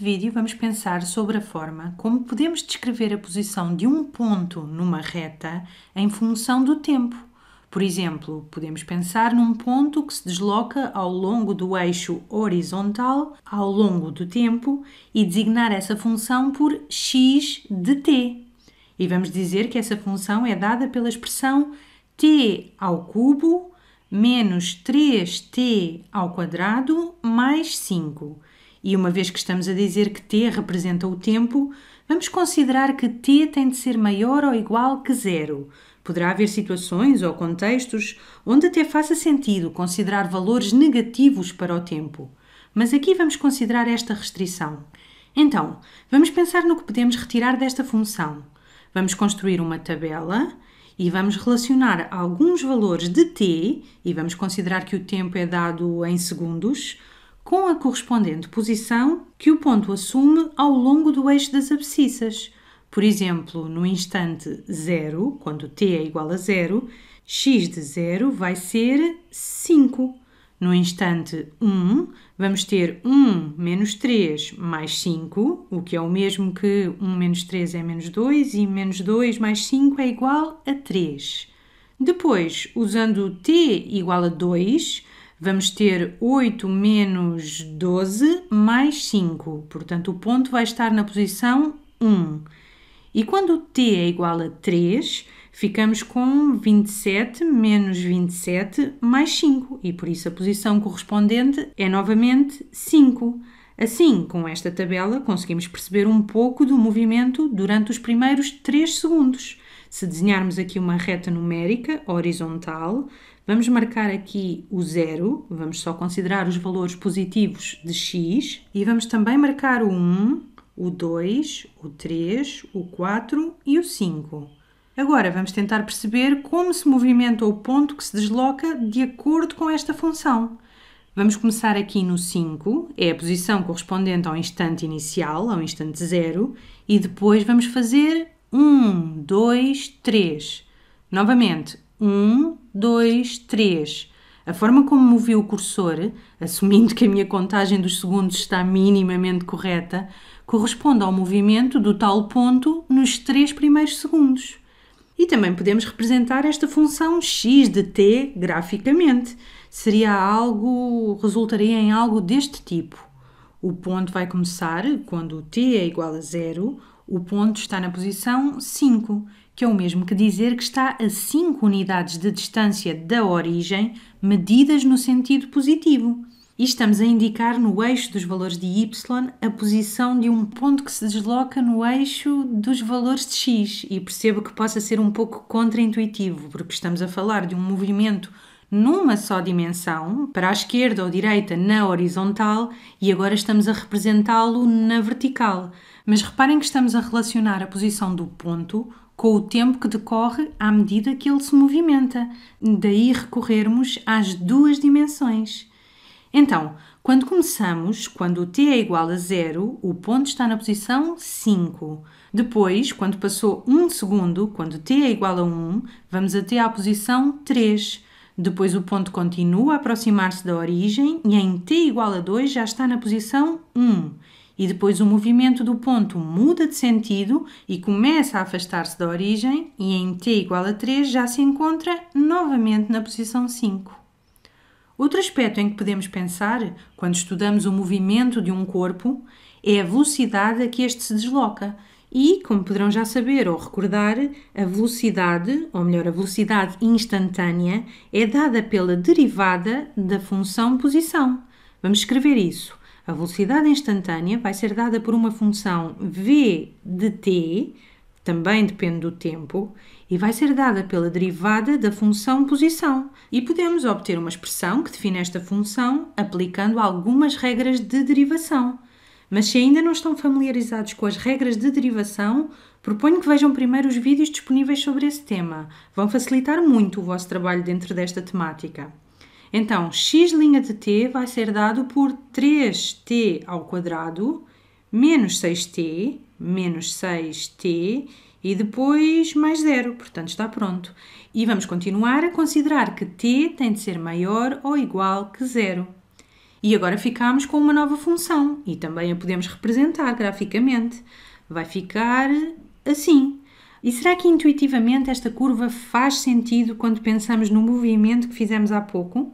Neste vídeo vamos pensar sobre a forma como podemos descrever a posição de um ponto numa reta em função do tempo. Por exemplo, podemos pensar num ponto que se desloca ao longo do eixo horizontal ao longo do tempo e designar essa função por x de t. E vamos dizer que essa função é dada pela expressão t ao cubo menos 3t ao quadrado mais 5 e uma vez que estamos a dizer que t representa o tempo, vamos considerar que t tem de ser maior ou igual que zero. Poderá haver situações ou contextos onde até faça sentido considerar valores negativos para o tempo. Mas aqui vamos considerar esta restrição. Então, vamos pensar no que podemos retirar desta função. Vamos construir uma tabela e vamos relacionar alguns valores de t, e vamos considerar que o tempo é dado em segundos, com a correspondente posição que o ponto assume ao longo do eixo das abscissas. Por exemplo, no instante 0, quando t é igual a 0, x de zero vai ser 5. No instante 1, vamos ter 1 menos 3 mais 5, o que é o mesmo que 1 menos 3 é menos 2 e menos 2 mais 5 é igual a 3. Depois, usando t igual a 2, Vamos ter 8 menos 12 mais 5. Portanto, o ponto vai estar na posição 1. E quando t é igual a 3, ficamos com 27 menos 27 mais 5. E por isso a posição correspondente é novamente 5. Assim, com esta tabela, conseguimos perceber um pouco do movimento durante os primeiros 3 segundos. Se desenharmos aqui uma reta numérica horizontal, vamos marcar aqui o zero, vamos só considerar os valores positivos de x e vamos também marcar o 1, o 2, o 3, o 4 e o 5. Agora vamos tentar perceber como se movimenta o ponto que se desloca de acordo com esta função. Vamos começar aqui no 5, é a posição correspondente ao instante inicial, ao instante zero, e depois vamos fazer um, dois, três. Novamente, um, dois, três. A forma como movi o cursor, assumindo que a minha contagem dos segundos está minimamente correta, corresponde ao movimento do tal ponto nos três primeiros segundos. E também podemos representar esta função x de t graficamente. Seria algo, resultaria em algo deste tipo. O ponto vai começar quando t é igual a zero o ponto está na posição 5, que é o mesmo que dizer que está a 5 unidades de distância da origem, medidas no sentido positivo. E estamos a indicar no eixo dos valores de y a posição de um ponto que se desloca no eixo dos valores de x. E percebo que possa ser um pouco contraintuitivo, porque estamos a falar de um movimento numa só dimensão, para a esquerda ou direita na horizontal, e agora estamos a representá-lo na vertical. Mas reparem que estamos a relacionar a posição do ponto com o tempo que decorre à medida que ele se movimenta, daí recorrermos às duas dimensões. Então, quando começamos, quando o t é igual a zero, o ponto está na posição 5. Depois, quando passou 1 um segundo, quando t é igual a 1, um, vamos até à posição 3. Depois o ponto continua a aproximar-se da origem e em t igual a 2 já está na posição 1. Um e depois o movimento do ponto muda de sentido e começa a afastar-se da origem e em t igual a 3 já se encontra novamente na posição 5. Outro aspecto em que podemos pensar quando estudamos o movimento de um corpo é a velocidade a que este se desloca. E, como poderão já saber ou recordar, a velocidade, ou melhor, a velocidade instantânea, é dada pela derivada da função posição. Vamos escrever isso. A velocidade instantânea vai ser dada por uma função v de t, também depende do tempo, e vai ser dada pela derivada da função posição. E podemos obter uma expressão que define esta função aplicando algumas regras de derivação. Mas se ainda não estão familiarizados com as regras de derivação, proponho que vejam primeiro os vídeos disponíveis sobre esse tema. Vão facilitar muito o vosso trabalho dentro desta temática. Então, x' de t vai ser dado por 3t ao quadrado menos 6t menos 6t e depois mais zero, portanto está pronto. E vamos continuar a considerar que t tem de ser maior ou igual que zero. E agora ficamos com uma nova função e também a podemos representar graficamente. Vai ficar assim. E será que intuitivamente esta curva faz sentido quando pensamos no movimento que fizemos há pouco?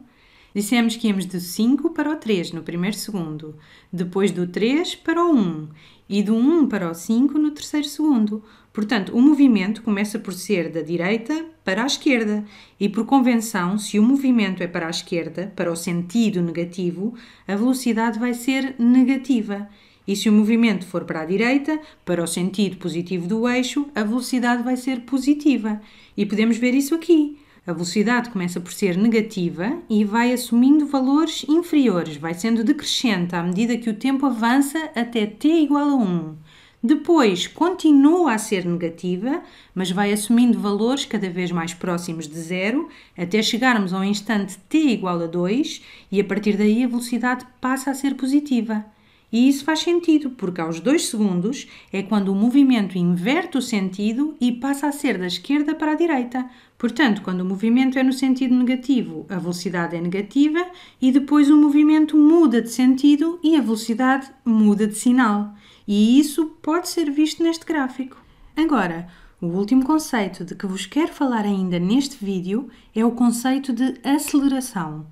Dissemos que íamos do 5 para o 3 no primeiro segundo, depois do 3 para o 1 e do 1 para o 5 no terceiro segundo. Portanto, o movimento começa por ser da direita para a esquerda e, por convenção, se o movimento é para a esquerda, para o sentido negativo, a velocidade vai ser negativa. E se o movimento for para a direita, para o sentido positivo do eixo, a velocidade vai ser positiva. E podemos ver isso aqui. A velocidade começa por ser negativa e vai assumindo valores inferiores, vai sendo decrescente à medida que o tempo avança até t igual a 1. Depois continua a ser negativa, mas vai assumindo valores cada vez mais próximos de zero, até chegarmos ao instante t igual a 2, e a partir daí a velocidade passa a ser positiva. E isso faz sentido, porque aos 2 segundos é quando o movimento inverte o sentido e passa a ser da esquerda para a direita. Portanto, quando o movimento é no sentido negativo, a velocidade é negativa e depois o movimento muda de sentido e a velocidade muda de sinal. E isso pode ser visto neste gráfico. Agora, o último conceito de que vos quero falar ainda neste vídeo é o conceito de aceleração.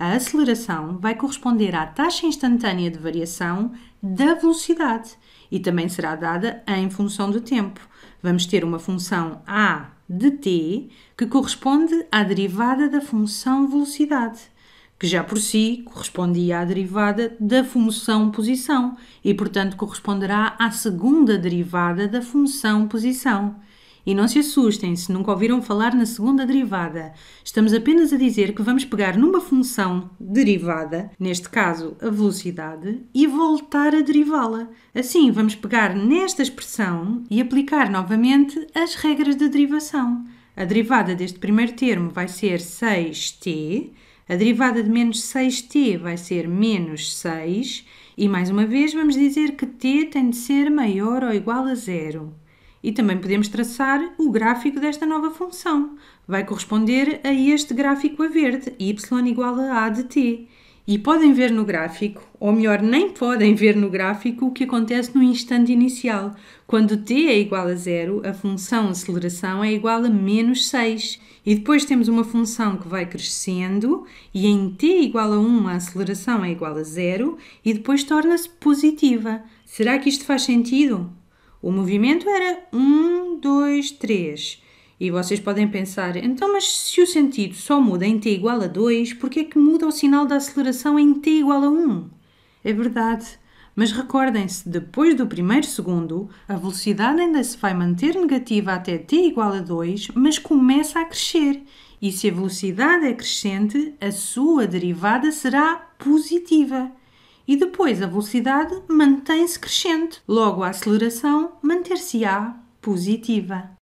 A aceleração vai corresponder à taxa instantânea de variação da velocidade e também será dada em função do tempo. Vamos ter uma função a de t que corresponde à derivada da função velocidade, que já por si correspondia à derivada da função posição e, portanto, corresponderá à segunda derivada da função posição. E não se assustem se nunca ouviram falar na segunda derivada. Estamos apenas a dizer que vamos pegar numa função derivada, neste caso a velocidade, e voltar a derivá-la. Assim, vamos pegar nesta expressão e aplicar novamente as regras de derivação. A derivada deste primeiro termo vai ser 6t, a derivada de menos 6t vai ser menos 6, e mais uma vez vamos dizer que t tem de ser maior ou igual a zero. E também podemos traçar o gráfico desta nova função. Vai corresponder a este gráfico a verde, y igual a a de t. E podem ver no gráfico, ou melhor, nem podem ver no gráfico o que acontece no instante inicial. Quando t é igual a zero, a função aceleração é igual a menos 6. E depois temos uma função que vai crescendo, e em t igual a 1 a aceleração é igual a zero, e depois torna-se positiva. Será que isto faz sentido? O movimento era 1, 2, 3. E vocês podem pensar, então, mas se o sentido só muda em t igual a 2, por é que muda o sinal da aceleração em t igual a 1? É verdade. Mas recordem-se, depois do primeiro segundo, a velocidade ainda se vai manter negativa até t igual a 2, mas começa a crescer. E se a velocidade é crescente, a sua derivada será positiva e depois a velocidade mantém-se crescente, logo a aceleração manter-se-á positiva.